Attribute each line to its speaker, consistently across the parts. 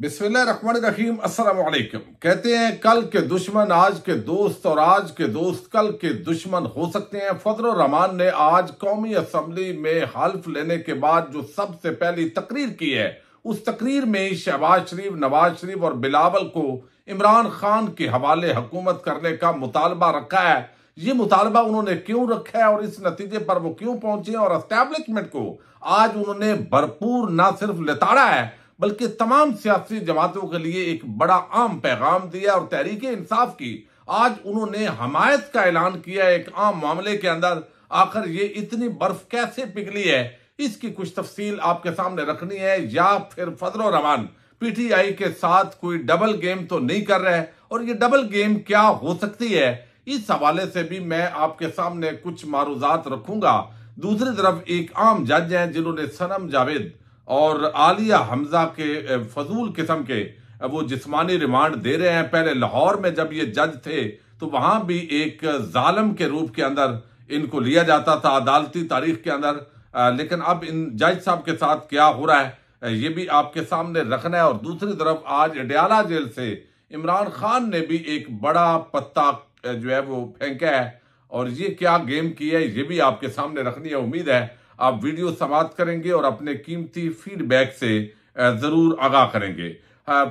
Speaker 1: بسم اللہ الرحمن الرحیم السلام علیکم کہتے ہیں کل کے دشمن آج کے دوست اور آج کے دوست کل کے دشمن ہو سکتے ہیں فضل الرحمان کی ہے اس تقریر میں شہباز شریف نواز شریف اور بلاول کو عمران خان کے حوالے حکومت کرنے کا مطالبہ رکھا ہے یہ مطالبہ انہوں نے کیوں رکھا ہے اور اس نتیجے پر وہ کیوں پہنچے اور اسٹیبلشمنٹ کو آج انہوں نے بھرپور نہ صرف لتاڑا ہے بلکہ تمام سیاسی جماعتوں کے لیے ایک بڑا عام پیغام دیا اور تحریک انصاف کی آج انہوں نے حمایت کا اعلان کیا ایک عام معاملے کے اندر آخر یہ اتنی برف کیسے پگلی ہے اس کی کچھ تفصیل آپ کے سامنے رکھنی ہے یا پھر فضل و رحمان پی ٹی آئی کے ساتھ کوئی ڈبل گیم تو نہیں کر رہے اور یہ ڈبل گیم کیا ہو سکتی ہے اس حوالے سے بھی میں آپ کے سامنے کچھ معروضات رکھوں گا دوسری طرف ایک عام جج ہیں جنہوں نے سنم جاوید اور عالیہ حمزہ کے فضول قسم کے وہ جسمانی ریمانڈ دے رہے ہیں پہلے لاہور میں جب یہ جج تھے تو وہاں بھی ایک ظالم کے روپ کے اندر ان کو لیا جاتا تھا عدالتی تاریخ کے اندر لیکن اب ان جج صاحب کے ساتھ کیا ہو رہا ہے یہ بھی آپ کے سامنے رکھنا ہے اور دوسری طرف آج اڈیالہ جیل سے عمران خان نے بھی ایک بڑا پتا جو ہے وہ پھینکا ہے اور یہ کیا گیم کی ہے یہ بھی آپ کے سامنے رکھنی ہے امید ہے آپ ویڈیو سماعت کریں گے اور اپنے قیمتی فیڈ بیک سے ضرور آگاہ کریں گے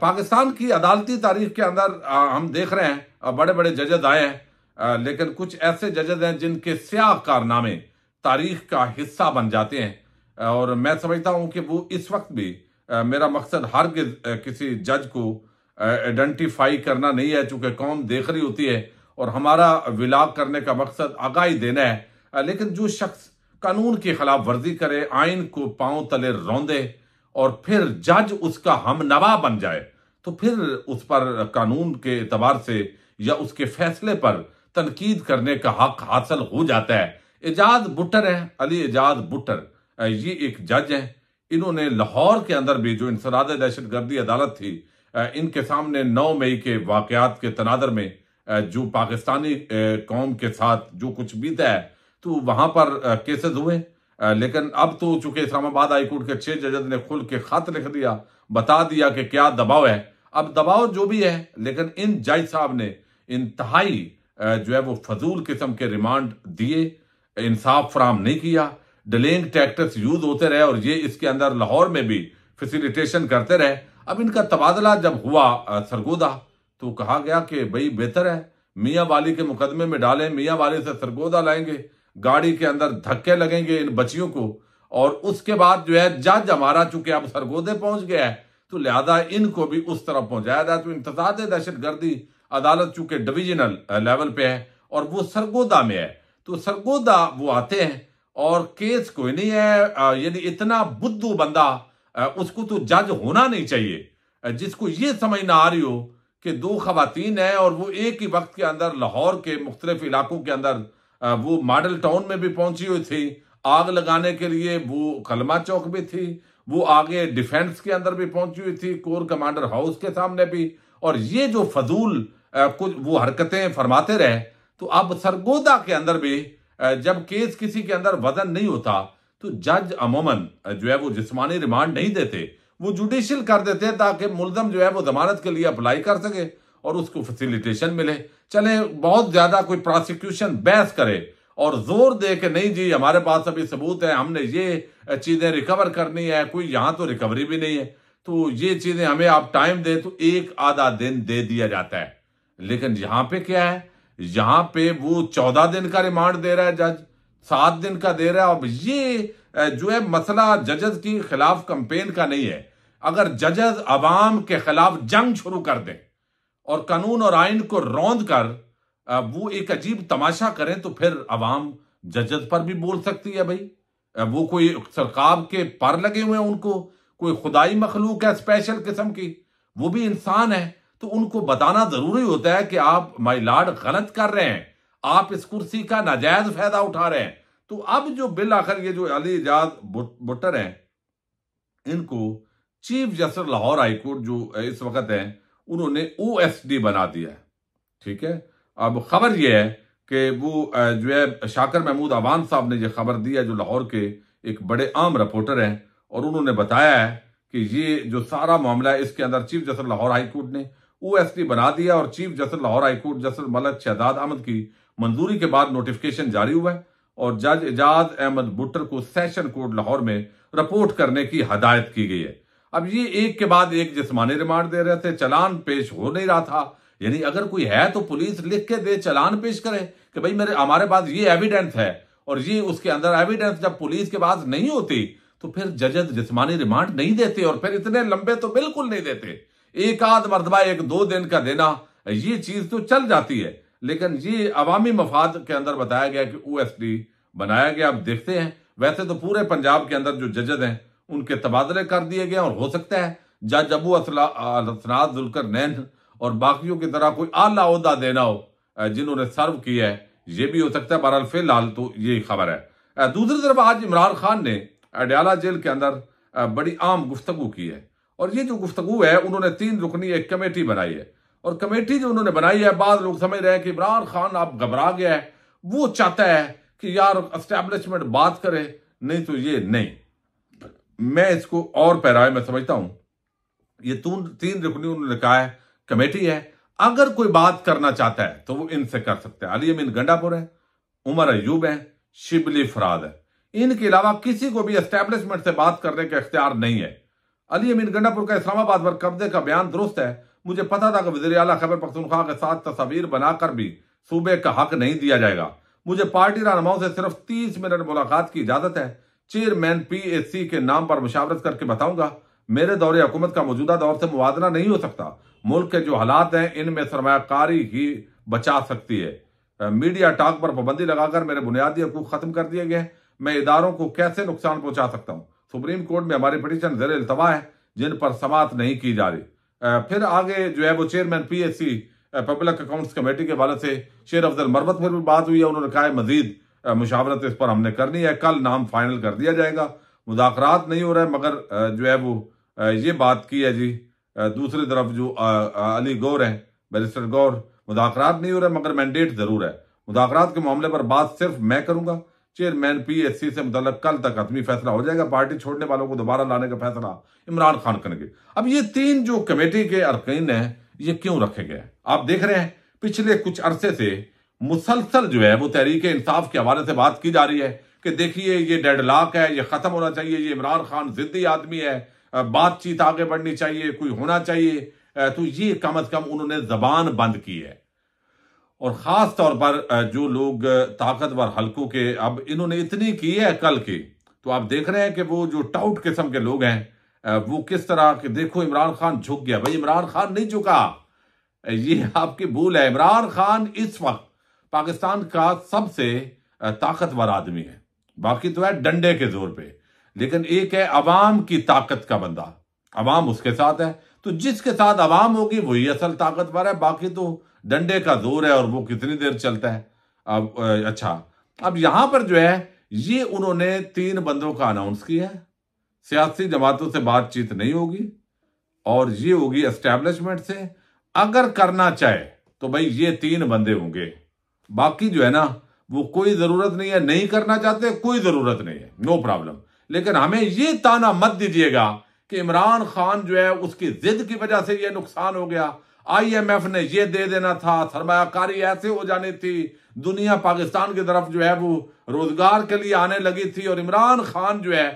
Speaker 1: پاکستان کی عدالتی تاریخ کے اندر ہم دیکھ رہے ہیں بڑے بڑے ججز آئے ہیں لیکن کچھ ایسے ججز ہیں جن کے سیاہ کارنامے تاریخ کا حصہ بن جاتے ہیں اور میں سمجھتا ہوں کہ وہ اس وقت بھی میرا مقصد ہر کسی جج کو ایڈنٹیفائی کرنا نہیں ہے چونکہ قوم دیکھ رہی ہوتی ہے اور ہمارا ولاگ کرنے کا مقصد آگاہی دینا ہے لیکن جو شخص قانون کی خلاف ورزی کرے آئین کو پاؤں تلے روندے اور پھر جج اس کا ہم نوا بن جائے تو پھر اس پر قانون کے اعتبار سے یا اس کے فیصلے پر تنقید کرنے کا حق حاصل ہو جاتا ہے اجاز بٹر ہے علی اجاز بٹر یہ ایک جج ہے انہوں نے لاہور کے اندر بھی جو انسراد دہشت گردی عدالت تھی ان کے سامنے نو مئی کے واقعات کے تناظر میں جو پاکستانی قوم کے ساتھ جو کچھ بیتا ہے تو وہاں پر کیسز ہوئے لیکن اب تو چونکہ اسلام آباد ہائی کورٹ کے چھ ججز نے کھل کے خط لکھ دیا بتا دیا کہ کیا دباؤ ہے اب دباؤ جو بھی ہے لیکن ان جج صاحب نے انتہائی جو ہے وہ فضول قسم کے ریمانڈ دیے انصاف فراہم نہیں کیا ڈلینگ ٹیکٹس یوز ہوتے رہے اور یہ اس کے اندر لاہور میں بھی فیسیلیٹیشن کرتے رہے اب ان کا تبادلہ جب ہوا سرگودا تو کہا گیا کہ بھئی بہتر ہے میاں والی کے مقدمے میں ڈالیں میاں والی سے سرگودا لائیں گے گاڑی کے اندر دھکے لگیں گے ان بچیوں کو اور اس کے بعد جو ہے جج ہمارا چونکہ اب سرگودے پہنچ گیا ہے تو لہذا ان کو بھی اس طرف پہنچایا جائے تو انتظار دہشت گردی عدالت چونکہ ڈویژنل لیول پہ ہے اور وہ سرگودا میں ہے تو سرگودا وہ آتے ہیں اور کیس کوئی نہیں ہے یعنی اتنا بدھو بندہ اس کو تو جج ہونا نہیں چاہیے جس کو یہ سمجھ نہ آ رہی ہو کہ دو خواتین ہیں اور وہ ایک ہی وقت کے اندر لاہور کے مختلف علاقوں کے اندر وہ ماڈل ٹاؤن میں بھی پہنچی ہوئی تھی آگ لگانے کے لیے وہ کلمہ چوک بھی تھی وہ آگے ڈیفینس کے اندر بھی پہنچی ہوئی تھی کور کمانڈر ہاؤس کے سامنے بھی اور یہ جو فضول وہ حرکتیں فرماتے رہے تو اب سرگودا کے اندر بھی جب کیس کسی کے اندر وزن نہیں ہوتا تو جج عموماً جو ہے وہ جسمانی ریمانڈ نہیں دیتے وہ جوڈیشل کر دیتے تاکہ ملزم جو ہے وہ ضمانت کے لیے اپلائی کر سکے اور اس کو فسیلیٹیشن ملے چلے بہت زیادہ کوئی پراسیکیوشن بحث کرے اور زور دے کہ نہیں جی ہمارے پاس ابھی ثبوت ہے ہم نے یہ چیزیں ریکور کرنی ہے کوئی یہاں تو ریکوری بھی نہیں ہے تو یہ چیزیں ہمیں آپ ٹائم دیں تو ایک آدھا دن دے دیا جاتا ہے لیکن یہاں پہ کیا ہے یہاں پہ وہ چودہ دن کا ریمانڈ دے رہا ہے جج سات دن کا دے رہا ہے اور یہ جو ہے مسئلہ ججز کی خلاف کمپین کا نہیں ہے اگر ججز عوام کے خلاف جنگ شروع کر دیں اور قانون اور آئین کو روند کر وہ ایک عجیب تماشا کریں تو پھر عوام ججت پر بھی بول سکتی ہے بھائی وہ کوئی سرقاب کے پر لگے ہوئے ہیں ان کو کوئی خدائی مخلوق ہے اسپیشل قسم کی وہ بھی انسان ہے تو ان کو بتانا ضروری ہوتا ہے کہ آپ مائی لارڈ غلط کر رہے ہیں آپ اس کرسی کا ناجائز فائدہ اٹھا رہے ہیں تو اب جو بل آخر یہ جو علی اجاز بٹر ہیں ان کو chief justice Lahore high court جو اس وقت ہیں انہوں نے او ایس ڈی بنا دیا ہے ٹھیک ہے اب خبر یہ ہے کہ وہ جو ہے شاکر محمود عوان صاحب نے یہ خبر دی ہے جو لاہور کے ایک بڑے عام رپورٹر ہیں اور انہوں نے بتایا ہے کہ یہ جو سارا معاملہ ہے اس کے اندر chief justice Lahore high court نے او ایس ڈی بنا دیا اور chief justice Lahore high court justice Malik Shahzad Ahmad کی منظوری کے بعد نوٹیفکیشن جاری ہوا ہے اور جج اعجاز احمد بٹر کو سیشن کورٹ لاہور میں رپورٹ کرنے کی ہدایت کی گئی ہے اب یہ ایک کے بعد ایک جسمانی ریمانڈ دے رہے تھے چلان پیش ہو نہیں رہا تھا یعنی اگر کوئی ہے تو پولیس لکھ کے دے چلان پیش کرے کہ بھائی میرے ہمارے پاس یہ ایویڈنس ہے اور یہ اس کے اندر ایویڈنس جب پولیس کے پاس نہیں ہوتی تو پھر ججز جسمانی ریمانڈ نہیں دیتے اور پھر اتنے لمبے تو بالکل نہیں دیتے ایک آدھ مرتبہ ایک دو دن کا دینا یہ چیز تو چل جاتی ہے لیکن یہ عوامی مفاد کے اندر بتایا گیا کہ او ایس ڈی بنایا گیا اب دیکھتے ہیں ویسے تو پورے پنجاب کے اندر جو ججز ہیں ان کے تبادلے کر دیے گئے اور ہو سکتا ہے ذلکر نین اور باقیوں کی طرح کوئی اعلیٰ عہدہ دینا ہو جنہوں نے سرو کی ہے یہ بھی ہو سکتا ہے بہرحال فی الحال تو یہی خبر ہے دوسری طرف آج عمران خان نے اڈیالہ جیل کے اندر بڑی عام گفتگو کی ہے اور یہ جو گفتگو ہے انہوں نے تین رکنی ایک کمیٹی بنائی ہے اور کمیٹی جو انہوں نے بنائی ہے بعض لوگ سمجھ رہے ہیں کہ عمران خان آپ گھبرا گیا ہے وہ چاہتا ہے کہ یار اسٹیبلشمنٹ بات کرے نہیں تو یہ نہیں میں اس کو اور پیرائے میں سمجھتا ہوں یہ تین نے کہا ہے کمیٹی ہے اگر کوئی بات کرنا چاہتا ہے تو وہ ان سے کر سکتے ہیں علی امین گنڈا پور ہے عمر شبلی فراد ہے ان کے علاوہ کسی کو بھی اسٹیبلشمنٹ سے بات کرنے کا اختیار نہیں ہے علی امین گنڈا پور کا اسلام آباد پر قبضے کا بیان درست ہے مجھے پتا تھا کہ وزیر اعلیٰ خبر پختونخوا کے ساتھ تصاویر بنا کر بھی صوبے کا حق نہیں دیا جائے گا مجھے پارٹی رہنماؤں سے صرف تیس منٹ ملاقات کی اجازت ہے چیئرمین پی اے سی کے نام پر مشاورت کر کے بتاؤں گا میرے دور حکومت کا موجودہ دور سے موازنہ نہیں ہو سکتا ملک کے جو حالات ہیں ان میں سرمایہ کاری ہی بچا سکتی ہے میڈیا ٹاک پر پابندی لگا کر میرے بنیادی حقوق ختم کر دیے گئے میں اداروں کو کیسے نقصان پہنچا سکتا ہوں سپریم کورٹ میں ہماری پٹیشن زیر التوا ہے جن پر سماعت نہیں کی جا رہی پھر آگے جو ہے وہ chairman P S C public accounts committee کے والے سے شیر افضل مربت بھی بات ہوئی ہے انہوں نے کہا ہے مزید مشاورت اس پر ہم نے کرنی ہے کل نام فائنل کر دیا جائے گا مذاکرات نہیں ہو رہا ہے مگر جو ہے وہ یہ بات کی ہے جی دوسری طرف جو علی گور ہیں گور مذاکرات نہیں ہو رہا مگر مینڈیٹ ضرور ہے مذاکرات کے معاملے پر بات صرف میں کروں گا چیئرمین پی ایس سی سے متعلق کل تک حتمی فیصلہ ہو جائے گا پارٹی چھوڑنے والوں کو دوبارہ لانے کا فیصلہ عمران خان کریں گے اب یہ تین جو کمیٹی کے ارکین ہیں یہ کیوں رکھے گئے آپ دیکھ رہے ہیں پچھلے کچھ عرصے سے مسلسل جو ہے وہ تحریک انصاف کے حوالے سے بات کی جا رہی ہے کہ دیکھیے یہ ڈیڈ لاک ہے یہ ختم ہونا چاہیے یہ عمران خان ضدی آدمی ہے بات چیت آگے بڑھنی چاہیے کوئی ہونا چاہیے تو یہ کم از کم انہوں نے زبان بند کی ہے اور خاص طور پر جو لوگ طاقتور حلقوں کے اب انہوں نے اتنی کی ہے کل کی تو آپ دیکھ رہے ہیں کہ وہ جو ٹاؤٹ قسم کے لوگ ہیں وہ کس طرح کہ دیکھو عمران خان جھک گیا بھائی عمران خان نہیں جھکا یہ آپ کی بھول ہے عمران خان اس وقت پاکستان کا سب سے طاقتور آدمی ہے باقی تو ہے ڈنڈے کے زور پہ لیکن ایک ہے عوام کی طاقت کا بندہ عوام اس کے ساتھ ہے تو جس کے ساتھ عوام ہوگی وہی اصل طاقتور ہے باقی تو ڈنڈے کا زور ہے اور وہ کتنی دیر چلتا ہے اب اچھا اب یہاں پر جو ہے یہ انہوں نے تین بندوں کا اناؤنس کیا ہے سیاسی جماعتوں سے بات چیت نہیں ہوگی اور یہ ہوگی اسٹیبلشمنٹ سے اگر کرنا چاہے تو بھائی یہ تین بندے ہوں گے باقی جو ہے نا وہ کوئی ضرورت نہیں ہے نہیں کرنا چاہتے کوئی ضرورت نہیں ہے نو پرابلم لیکن ہمیں یہ تانا مت دیجیے گا کہ عمران خان جو ہے اس کی ضد کی وجہ سے یہ نقصان ہو گیا آئی ایم ایف نے یہ دے دینا تھا سرمایہ کاری ایسے ہو جانی تھی دنیا پاکستان کی طرف جو ہے وہ روزگار کے لیے آنے لگی تھی اور عمران خان جو ہے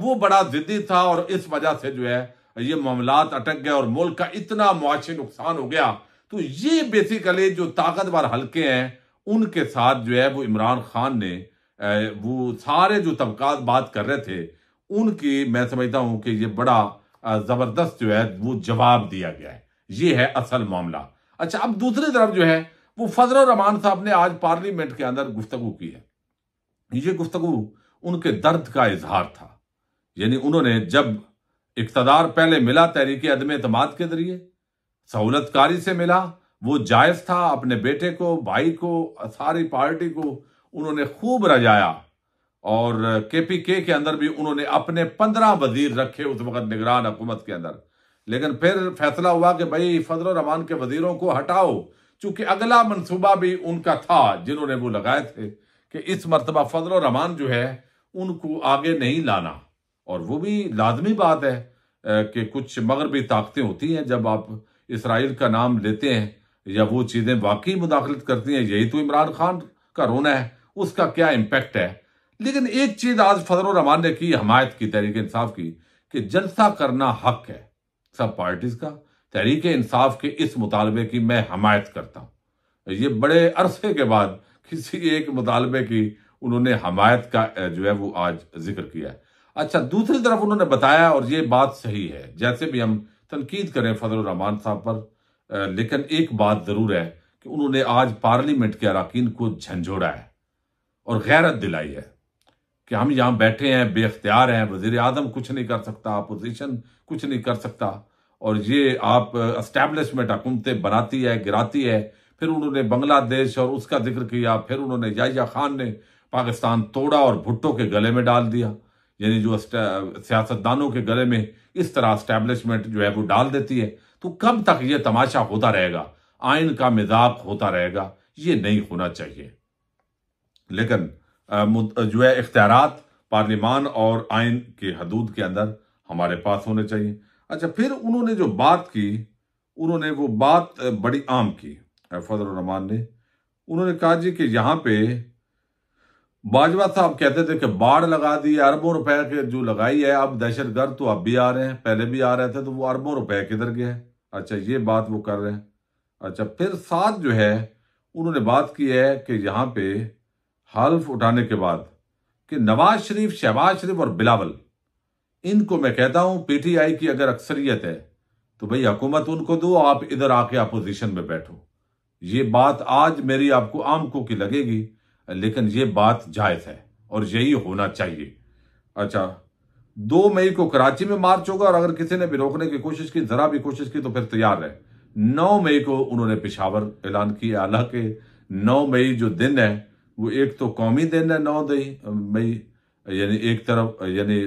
Speaker 1: وہ بڑا ضدی تھا اور اس وجہ سے جو ہے یہ معاملات اٹک گئے اور ملک کا اتنا معاشی نقصان ہو گیا تو یہ بیسیکلی جو طاقتور حلقے ہیں ان کے ساتھ جو ہے وہ عمران خان نے وہ سارے جو طبقات بات کر رہے تھے ان کی میں سمجھتا ہوں کہ یہ بڑا زبردست جو ہے وہ جواب دیا گیا ہے یہ ہے اصل معاملہ اچھا اب دوسری طرف جو ہے وہ فضل الرحمان صاحب نے آج پارلیمنٹ کے اندر گفتگو کی ہے یہ گفتگو ان کے درد کا اظہار تھا یعنی انہوں نے جب اقتدار پہلے ملا تحریک عدم اعتماد کے ذریعے سہولت کاری سے ملا وہ جائز تھا اپنے بیٹے کو بھائی کو ساری پارٹی کو انہوں نے خوب رجایا اور کے پی کے کے اندر بھی انہوں نے اپنے پندرہ وزیر رکھے اس وقت نگران حکومت کے اندر لیکن پھر فیصلہ ہوا کہ بھائی فضل الرحمان کے وزیروں کو ہٹاؤ چونکہ اگلا منصوبہ بھی ان کا تھا جنہوں نے وہ لگائے تھے کہ اس مرتبہ فضل الرحمان جو ہے ان کو آگے نہیں لانا اور وہ بھی لازمی بات ہے کہ کچھ مغربی طاقتیں ہوتی ہیں جب آپ اسرائیل کا نام لیتے ہیں یا وہ چیزیں واقعی مداخلت کرتی ہیں یہی تو عمران خان کا رونا ہے اس کا کیا امپیکٹ ہے لیکن ایک چیز آج فضل الرحمان نے کی حمایت کی تحریک انصاف کی کہ جلسہ کرنا حق ہے سب پارٹیز کا تحریک انصاف کے اس مطالبے کی میں حمایت کرتا ہوں یہ بڑے عرصے کے بعد کسی ایک مطالبے کی انہوں نے حمایت کا جو ہے وہ آج ذکر کیا ہے اچھا دوسری طرف انہوں نے بتایا اور یہ بات صحیح ہے جیسے بھی ہم تنقید کریں فضل الرحمان صاحب پر لیکن ایک بات ضرور ہے کہ انہوں نے آج پارلیمنٹ کے اراکین کو جھنجھوڑا ہے اور غیرت دلائی ہے کہ ہم یہاں بیٹھے ہیں بے اختیار ہیں وزیر اعظم کچھ نہیں کر سکتا اپوزیشن کچھ نہیں کر سکتا اور یہ آپ اسٹیبلشمنٹ حکومتیں بناتی ہے گراتی ہے پھر انہوں نے بنگلہ دیش اور اس کا ذکر کیا پھر انہوں نے یا خان نے پاکستان توڑا اور بھٹو کے گلے میں ڈال دیا یعنی جو سیاستدانوں کے گلے میں اس طرح اسٹیبلشمنٹ جو ہے وہ ڈال دیتی ہے تو کب تک یہ تماشا ہوتا رہے گا آئین کا مذاق ہوتا رہے گا یہ نہیں ہونا چاہیے لیکن جو ہے اختیارات پارلیمان اور آئین کے حدود کے اندر ہمارے پاس ہونے چاہیے اچھا پھر انہوں نے جو بات کی انہوں نے وہ بات بڑی عام کی فضل الرحمان نے انہوں نے کہا جی کہ یہاں پہ باجوا صاحب کہتے تھے کہ باڑ لگا دی اربوں روپے کے جو لگائی ہے اب دہشت گرد تو اب بھی آ رہے ہیں پہلے بھی آ رہے تھے تو وہ اربوں روپے کدھر گئے اچھا یہ بات وہ کر رہے ہیں اچھا پھر ساتھ جو ہے انہوں نے بات کی ہے کہ یہاں پہ حلف اٹھانے کے بعد کہ نواز شریف شہباز شریف اور بلاول ان کو میں کہتا ہوں پی ٹی آئی کی اگر اکثریت ہے تو بھائی حکومت ان کو دو آپ ادھر آ کے اپوزیشن میں بیٹھو یہ بات آج میری آپ کو عام کی لگے گی لیکن یہ بات جائز ہے اور یہی ہونا چاہیے اچھا دو مئی کو کراچی میں مارچ ہوگا اور اگر کسی نے بھی روکنے کی کوشش کی ذرا بھی کوشش کی تو پھر تیار ہے نو مئی کو انہوں نے پشاور اعلان کیا اللہ کے نو مئی جو دن ہے وہ ایک تو قومی دن ہے نو مئی یعنی ایک طرف یعنی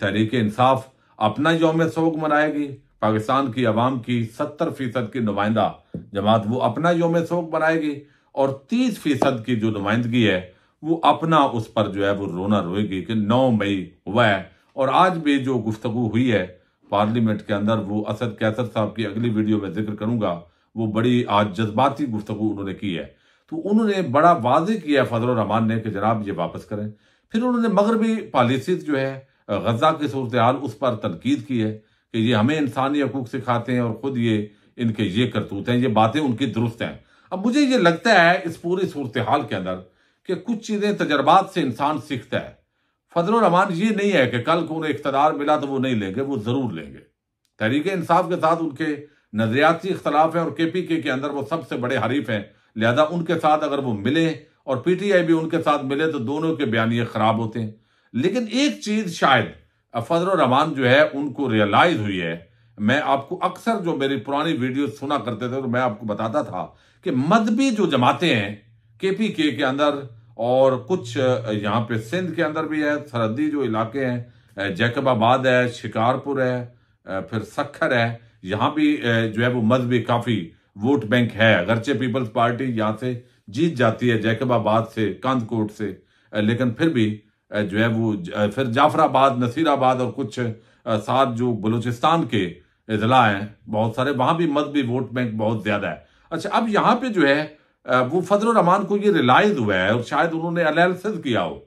Speaker 1: تحریک انصاف اپنا یوم سوگ منائے گی پاکستان کی عوام کی ستر فیصد کی نمائندہ جماعت وہ اپنا یوم سوگ منائے گی اور تیس فیصد کی جو نمائندگی ہے وہ اپنا اس پر جو ہے وہ رونا روئے گی کہ نو مئی ہوا ہے اور آج بھی جو گفتگو ہوئی ہے پارلیمنٹ کے اندر وہ اسد کیسر صاحب کی اگلی ویڈیو میں ذکر کروں گا وہ بڑی آج جذباتی گفتگو انہوں نے کی ہے تو انہوں نے بڑا واضح کیا ہے فضل الرحمان نے کہ جناب یہ واپس کریں پھر انہوں نے مغربی پالیسیز جو ہے غزہ کی صورتحال اس پر تنقید کی ہے کہ یہ ہمیں انسانی حقوق سکھاتے ہیں اور خود یہ ان کے یہ کرتوت ہیں یہ باتیں ان کی درست ہیں اب مجھے یہ لگتا ہے اس پوری صورتحال کے اندر کہ کچھ چیزیں تجربات سے انسان سیکھتا ہے فضل الرحمان یہ نہیں ہے کہ کل کو انہیں اقتدار ملا تو وہ نہیں لیں گے وہ ضرور لیں گے تحریک انصاف کے ساتھ ان کے نظریاتی اختلاف ہیں اور کے پی کے کے اندر وہ سب سے بڑے حریف ہیں لہذا ان کے ساتھ اگر وہ ملے اور پی ٹی آئی بھی ان کے ساتھ ملے تو دونوں کے بیانیے خراب ہوتے ہیں لیکن ایک چیز شاید فضل الرحمان جو ہے ان کو ریئلائز ہوئی ہے میں آپ کو اکثر جو میری پرانی ویڈیوز سنا کرتے تھے اور میں آپ کو بتاتا تھا کہ مذہبی جو جماعتیں ہیں کے پی کے کے اندر اور کچھ یہاں پہ سندھ کے اندر بھی ہے سرحدی جو علاقے ہیں جیکب آباد ہے شکارپور ہے پھر سکھر ہے یہاں بھی جو ہے وہ مذہبی کافی ووٹ بینک ہے اگرچہ پیپلز پارٹی یہاں سے جیت جاتی ہے جیکب آباد سے کاند کوٹ سے لیکن پھر بھی جو ہے وہ پھر جعفر آباد نصیر آباد اور کچھ سات جو بلوچستان کے اضلاع ہیں بہت سارے وہاں بھی مذہبی ووٹ بینک بہت زیادہ ہے اچھا اب یہاں پہ جو ہے وہ فضل الرحمان کو یہ ریلائز ہوا ہے اور شاید انہوں نے الیلسز کیا ہو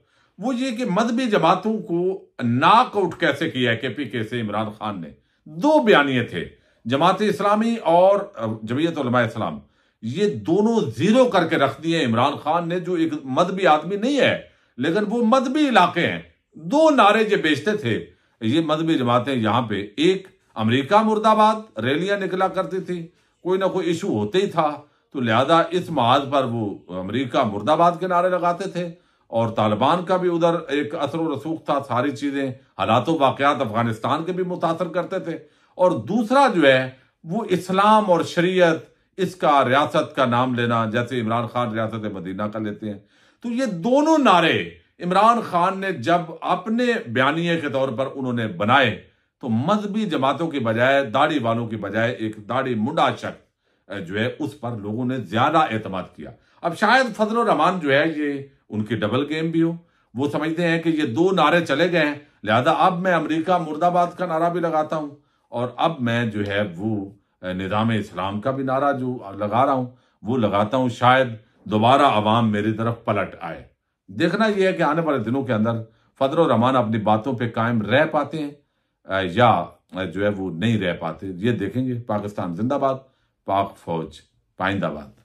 Speaker 1: وہ یہ کہ مذہبی جماعتوں کو ناک آؤٹ کیسے کیا ہے کے پی کیسے عمران خان نے دو بیانیے تھے جماعت اسلامی اور جبیت علماء اسلام یہ دونوں زیرو کر کے رکھ دیے عمران خان نے جو ایک مذہبی آدمی نہیں ہے لیکن وہ مذہبی علاقے ہیں دو نعرے جو بیچتے تھے یہ مذہبی جماعتیں یہاں پہ ایک امریکہ مرد آباد ریلیاں نکلا کرتی تھی کوئی نہ کوئی ایشو ہوتے ہی تھا تو لہذا اس محاذ پر وہ امریکہ مرد آباد کے نعرے لگاتے تھے اور طالبان کا بھی ادھر ایک اثر و رسوخ تھا ساری چیزیں حالات و واقعات افغانستان کے بھی متاثر کرتے تھے اور دوسرا جو ہے وہ اسلام اور شریعت اس کا ریاست کا نام لینا جیسے عمران خان ریاست مدینہ کا لیتے ہیں تو یہ دونوں نعرے عمران خان نے جب اپنے بیانیے کے طور پر انہوں نے بنائے تو مذہبی جماعتوں کی بجائے داڑھی والوں کی بجائے ایک داڑھی منڈا شخص جو ہے اس پر لوگوں نے زیادہ اعتماد کیا اب شاید فضل الرحمان جو ہے یہ ان کی ڈبل گیم بھی ہو وہ سمجھتے ہیں کہ یہ دو نعرے چلے گئے ہیں لہذا اب میں امریکہ مرد آباد کا نعرہ بھی لگاتا ہوں اور اب میں جو ہے وہ نظام اسلام کا بھی نعرہ جو لگا رہا ہوں وہ لگاتا ہوں شاید دوبارہ عوام میری طرف پلٹ آئے دیکھنا یہ ہے کہ آنے والے دنوں کے اندر و الرحمٰن اپنی باتوں پہ قائم رہ پاتے ہیں یا جو ہے وہ نہیں رہ پاتے یہ دیکھیں گے پاکستان زندہ باد پاک فوج پائندہ باد